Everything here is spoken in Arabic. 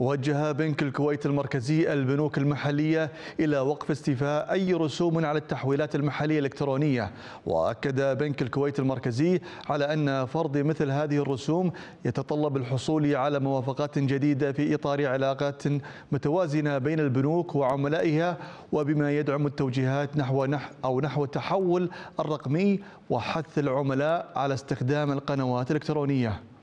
وجه بنك الكويت المركزي البنوك المحلية إلى وقف استيفاء أي رسوم على التحويلات المحلية الإلكترونية وأكد بنك الكويت المركزي على أن فرض مثل هذه الرسوم يتطلب الحصول على موافقات جديدة في إطار علاقات متوازنة بين البنوك وعملائها وبما يدعم التوجيهات نحو نح أو نحو التحول الرقمي وحث العملاء على استخدام القنوات الإلكترونية